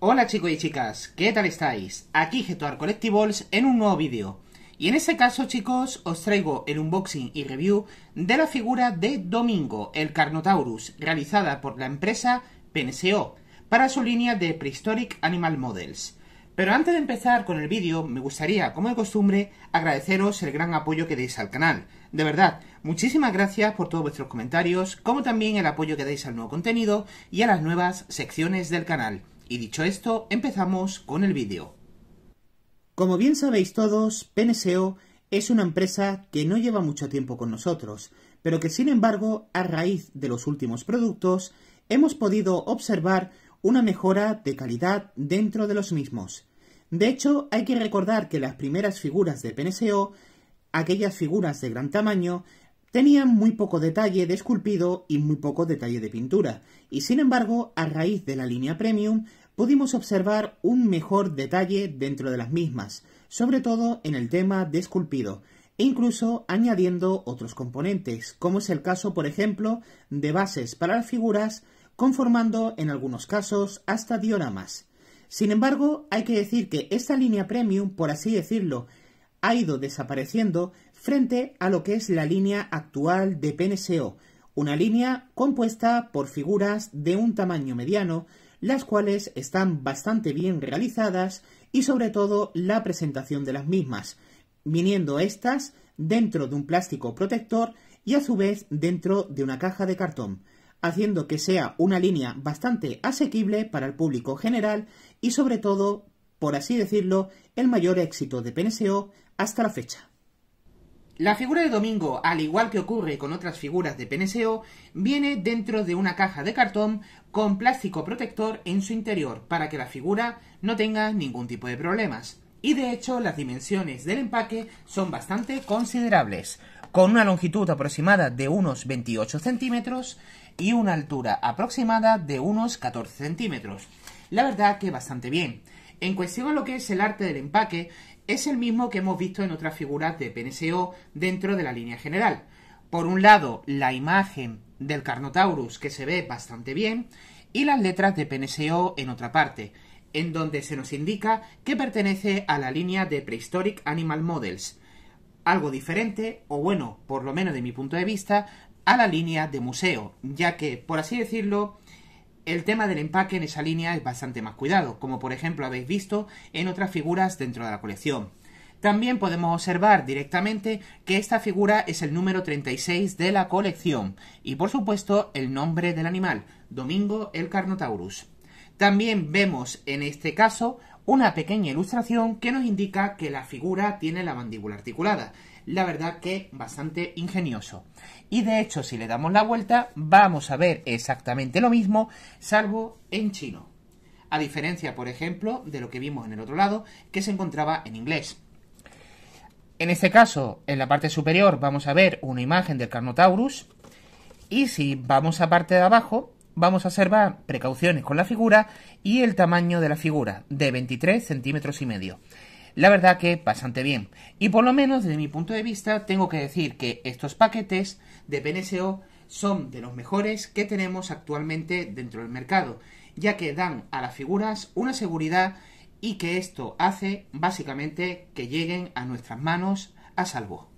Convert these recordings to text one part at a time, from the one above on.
Hola chicos y chicas, ¿qué tal estáis? Aquí Getuar Collectibles en un nuevo vídeo. Y en este caso chicos, os traigo el unboxing y review de la figura de Domingo, el Carnotaurus, realizada por la empresa Penseo, para su línea de Prehistoric Animal Models. Pero antes de empezar con el vídeo, me gustaría, como de costumbre, agradeceros el gran apoyo que deis al canal. De verdad, muchísimas gracias por todos vuestros comentarios, como también el apoyo que dais al nuevo contenido y a las nuevas secciones del canal. Y dicho esto, empezamos con el vídeo. Como bien sabéis todos, PNSEO es una empresa que no lleva mucho tiempo con nosotros, pero que sin embargo, a raíz de los últimos productos, hemos podido observar una mejora de calidad dentro de los mismos. De hecho, hay que recordar que las primeras figuras de PNSO, aquellas figuras de gran tamaño, tenían muy poco detalle de esculpido y muy poco detalle de pintura, y sin embargo, a raíz de la línea premium, pudimos observar un mejor detalle dentro de las mismas, sobre todo en el tema de esculpido, e incluso añadiendo otros componentes, como es el caso, por ejemplo, de bases para las figuras conformando en algunos casos hasta dioramas. Sin embargo, hay que decir que esta línea premium, por así decirlo, ha ido desapareciendo frente a lo que es la línea actual de PNSO, una línea compuesta por figuras de un tamaño mediano, las cuales están bastante bien realizadas y sobre todo la presentación de las mismas, viniendo estas dentro de un plástico protector y a su vez dentro de una caja de cartón haciendo que sea una línea bastante asequible para el público general y sobre todo, por así decirlo, el mayor éxito de PNSO hasta la fecha. La figura de Domingo, al igual que ocurre con otras figuras de PNSO, viene dentro de una caja de cartón con plástico protector en su interior para que la figura no tenga ningún tipo de problemas. Y de hecho las dimensiones del empaque son bastante considerables, con una longitud aproximada de unos 28 centímetros y una altura aproximada de unos 14 centímetros. La verdad que bastante bien. En cuestión de lo que es el arte del empaque, es el mismo que hemos visto en otras figuras de PNSO dentro de la línea general. Por un lado, la imagen del Carnotaurus que se ve bastante bien y las letras de PNSO en otra parte, en donde se nos indica que pertenece a la línea de Prehistoric Animal Models. Algo diferente, o bueno, por lo menos de mi punto de vista, a la línea de museo, ya que, por así decirlo, el tema del empaque en esa línea es bastante más cuidado, como por ejemplo habéis visto en otras figuras dentro de la colección. También podemos observar directamente que esta figura es el número 36 de la colección y por supuesto el nombre del animal, Domingo el Carnotaurus. También vemos en este caso una pequeña ilustración que nos indica que la figura tiene la mandíbula articulada la verdad que bastante ingenioso. Y de hecho, si le damos la vuelta, vamos a ver exactamente lo mismo, salvo en chino. A diferencia, por ejemplo, de lo que vimos en el otro lado, que se encontraba en inglés. En este caso, en la parte superior vamos a ver una imagen del Carnotaurus. Y si vamos a parte de abajo, vamos a observar precauciones con la figura y el tamaño de la figura, de 23 centímetros y medio la verdad que bastante bien. Y por lo menos desde mi punto de vista tengo que decir que estos paquetes de PNSO son de los mejores que tenemos actualmente dentro del mercado, ya que dan a las figuras una seguridad y que esto hace básicamente que lleguen a nuestras manos a salvo.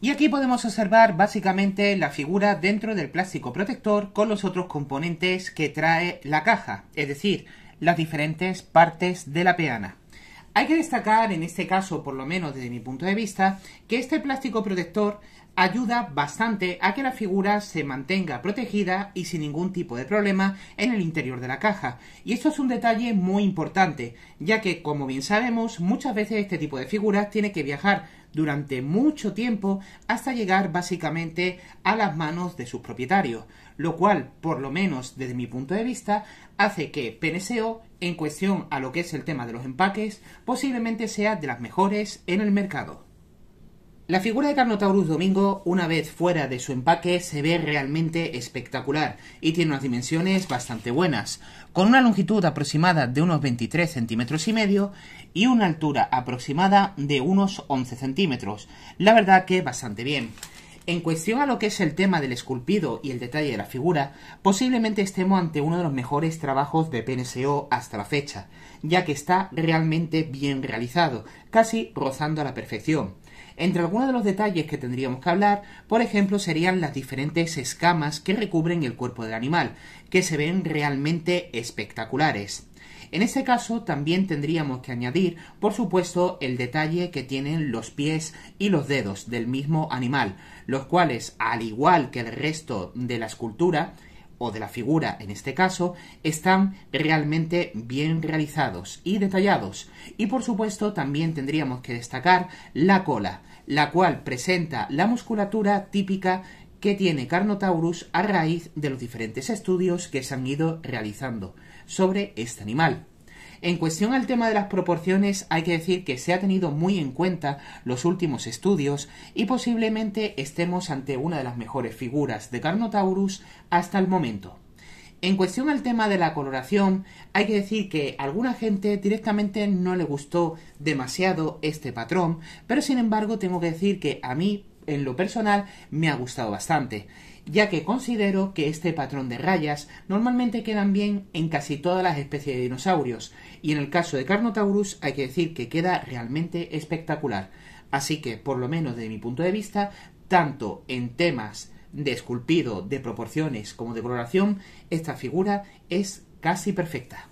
Y aquí podemos observar básicamente la figura dentro del plástico protector con los otros componentes que trae la caja, es decir, las diferentes partes de la peana. Hay que destacar, en este caso, por lo menos desde mi punto de vista, que este plástico protector ayuda bastante a que la figura se mantenga protegida y sin ningún tipo de problema en el interior de la caja. Y esto es un detalle muy importante, ya que como bien sabemos muchas veces este tipo de figuras tiene que viajar durante mucho tiempo hasta llegar básicamente a las manos de sus propietarios lo cual, por lo menos desde mi punto de vista, hace que PNSO, en cuestión a lo que es el tema de los empaques, posiblemente sea de las mejores en el mercado. La figura de Carnotaurus Domingo, una vez fuera de su empaque, se ve realmente espectacular y tiene unas dimensiones bastante buenas, con una longitud aproximada de unos 23 centímetros y medio y una altura aproximada de unos 11 centímetros. La verdad que bastante bien. En cuestión a lo que es el tema del esculpido y el detalle de la figura, posiblemente estemos ante uno de los mejores trabajos de PNSO hasta la fecha, ya que está realmente bien realizado, casi rozando a la perfección. Entre algunos de los detalles que tendríamos que hablar, por ejemplo, serían las diferentes escamas que recubren el cuerpo del animal, que se ven realmente espectaculares. En ese caso también tendríamos que añadir, por supuesto, el detalle que tienen los pies y los dedos del mismo animal, los cuales, al igual que el resto de la escultura, o de la figura en este caso, están realmente bien realizados y detallados. Y por supuesto también tendríamos que destacar la cola, la cual presenta la musculatura típica que tiene Carnotaurus a raíz de los diferentes estudios que se han ido realizando sobre este animal. En cuestión al tema de las proporciones hay que decir que se ha tenido muy en cuenta los últimos estudios y posiblemente estemos ante una de las mejores figuras de Carnotaurus hasta el momento. En cuestión al tema de la coloración, hay que decir que a alguna gente directamente no le gustó demasiado este patrón, pero sin embargo tengo que decir que a mí en lo personal me ha gustado bastante, ya que considero que este patrón de rayas normalmente quedan bien en casi todas las especies de dinosaurios, y en el caso de Carnotaurus hay que decir que queda realmente espectacular. Así que, por lo menos desde mi punto de vista, tanto en temas de esculpido, de proporciones como de coloración, esta figura es casi perfecta.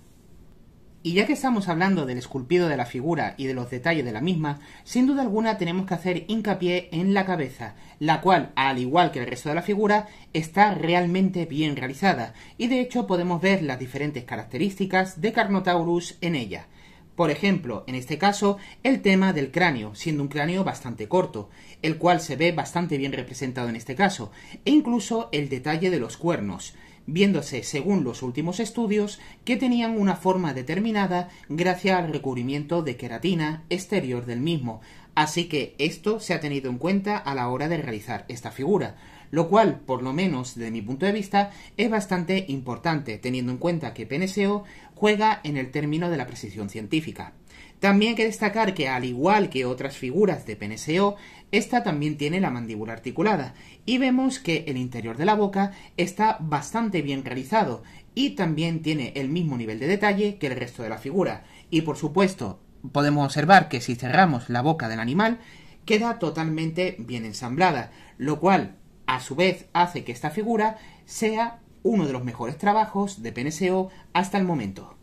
Y ya que estamos hablando del esculpido de la figura y de los detalles de la misma, sin duda alguna tenemos que hacer hincapié en la cabeza, la cual, al igual que el resto de la figura, está realmente bien realizada, y de hecho podemos ver las diferentes características de Carnotaurus en ella. Por ejemplo, en este caso, el tema del cráneo, siendo un cráneo bastante corto, el cual se ve bastante bien representado en este caso, e incluso el detalle de los cuernos viéndose, según los últimos estudios, que tenían una forma determinada gracias al recubrimiento de queratina exterior del mismo, así que esto se ha tenido en cuenta a la hora de realizar esta figura lo cual, por lo menos desde mi punto de vista, es bastante importante, teniendo en cuenta que PNSO juega en el término de la precisión científica. También hay que destacar que, al igual que otras figuras de PNSO, esta también tiene la mandíbula articulada y vemos que el interior de la boca está bastante bien realizado y también tiene el mismo nivel de detalle que el resto de la figura. Y por supuesto, podemos observar que si cerramos la boca del animal, queda totalmente bien ensamblada, lo cual a su vez hace que esta figura sea uno de los mejores trabajos de PNSO hasta el momento.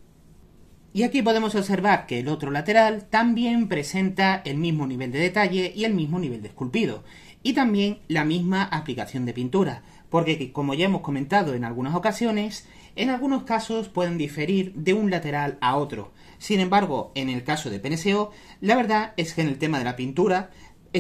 Y aquí podemos observar que el otro lateral también presenta el mismo nivel de detalle y el mismo nivel de esculpido, y también la misma aplicación de pintura, porque como ya hemos comentado en algunas ocasiones, en algunos casos pueden diferir de un lateral a otro. Sin embargo, en el caso de PNSO, la verdad es que en el tema de la pintura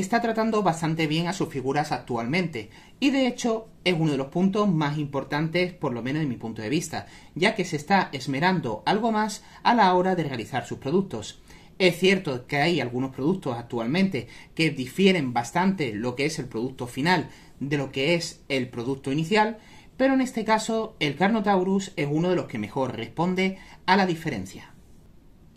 está tratando bastante bien a sus figuras actualmente y de hecho es uno de los puntos más importantes por lo menos en mi punto de vista, ya que se está esmerando algo más a la hora de realizar sus productos. Es cierto que hay algunos productos actualmente que difieren bastante lo que es el producto final de lo que es el producto inicial, pero en este caso el Carnotaurus es uno de los que mejor responde a la diferencia.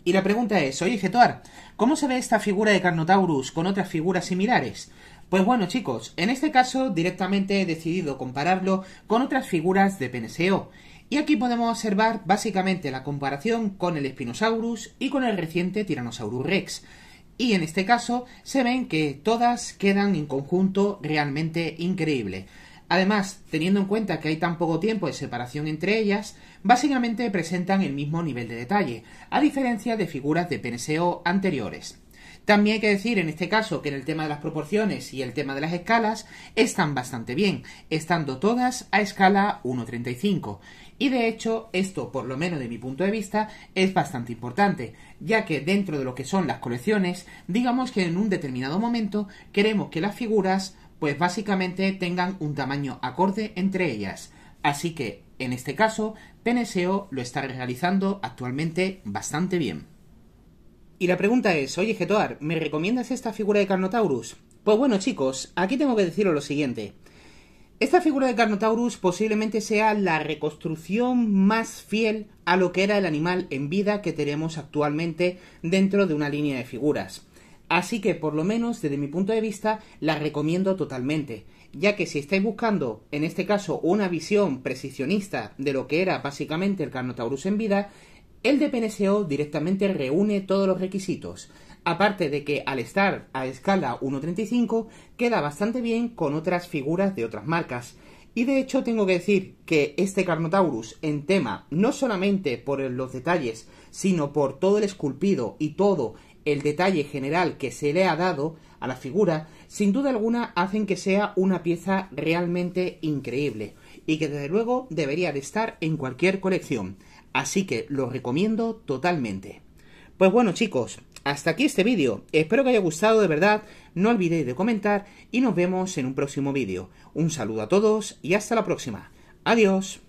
Y la pregunta es, oye Getoar, ¿cómo se ve esta figura de Carnotaurus con otras figuras similares? Pues bueno chicos, en este caso directamente he decidido compararlo con otras figuras de PNSO Y aquí podemos observar básicamente la comparación con el Spinosaurus y con el reciente Tyrannosaurus Rex. Y en este caso se ven que todas quedan en conjunto realmente increíble. Además, teniendo en cuenta que hay tan poco tiempo de separación entre ellas, básicamente presentan el mismo nivel de detalle, a diferencia de figuras de PNSO anteriores. También hay que decir en este caso que en el tema de las proporciones y el tema de las escalas están bastante bien, estando todas a escala 1.35. Y de hecho, esto, por lo menos de mi punto de vista, es bastante importante, ya que dentro de lo que son las colecciones, digamos que en un determinado momento queremos que las figuras pues básicamente tengan un tamaño acorde entre ellas. Así que, en este caso, PNSEO lo está realizando actualmente bastante bien. Y la pregunta es, oye Getoar, ¿me recomiendas esta figura de Carnotaurus? Pues bueno chicos, aquí tengo que deciros lo siguiente. Esta figura de Carnotaurus posiblemente sea la reconstrucción más fiel a lo que era el animal en vida que tenemos actualmente dentro de una línea de figuras. Así que por lo menos desde mi punto de vista la recomiendo totalmente, ya que si estáis buscando en este caso una visión precisionista de lo que era básicamente el Carnotaurus en vida, el de PNSO directamente reúne todos los requisitos, aparte de que al estar a escala 1.35 queda bastante bien con otras figuras de otras marcas. Y de hecho tengo que decir que este Carnotaurus en tema, no solamente por los detalles, sino por todo el esculpido y todo el detalle general que se le ha dado a la figura, sin duda alguna hacen que sea una pieza realmente increíble y que desde luego debería de estar en cualquier colección. Así que lo recomiendo totalmente. Pues bueno chicos, hasta aquí este vídeo. Espero que haya gustado de verdad, no olvidéis de comentar y nos vemos en un próximo vídeo. Un saludo a todos y hasta la próxima. Adiós.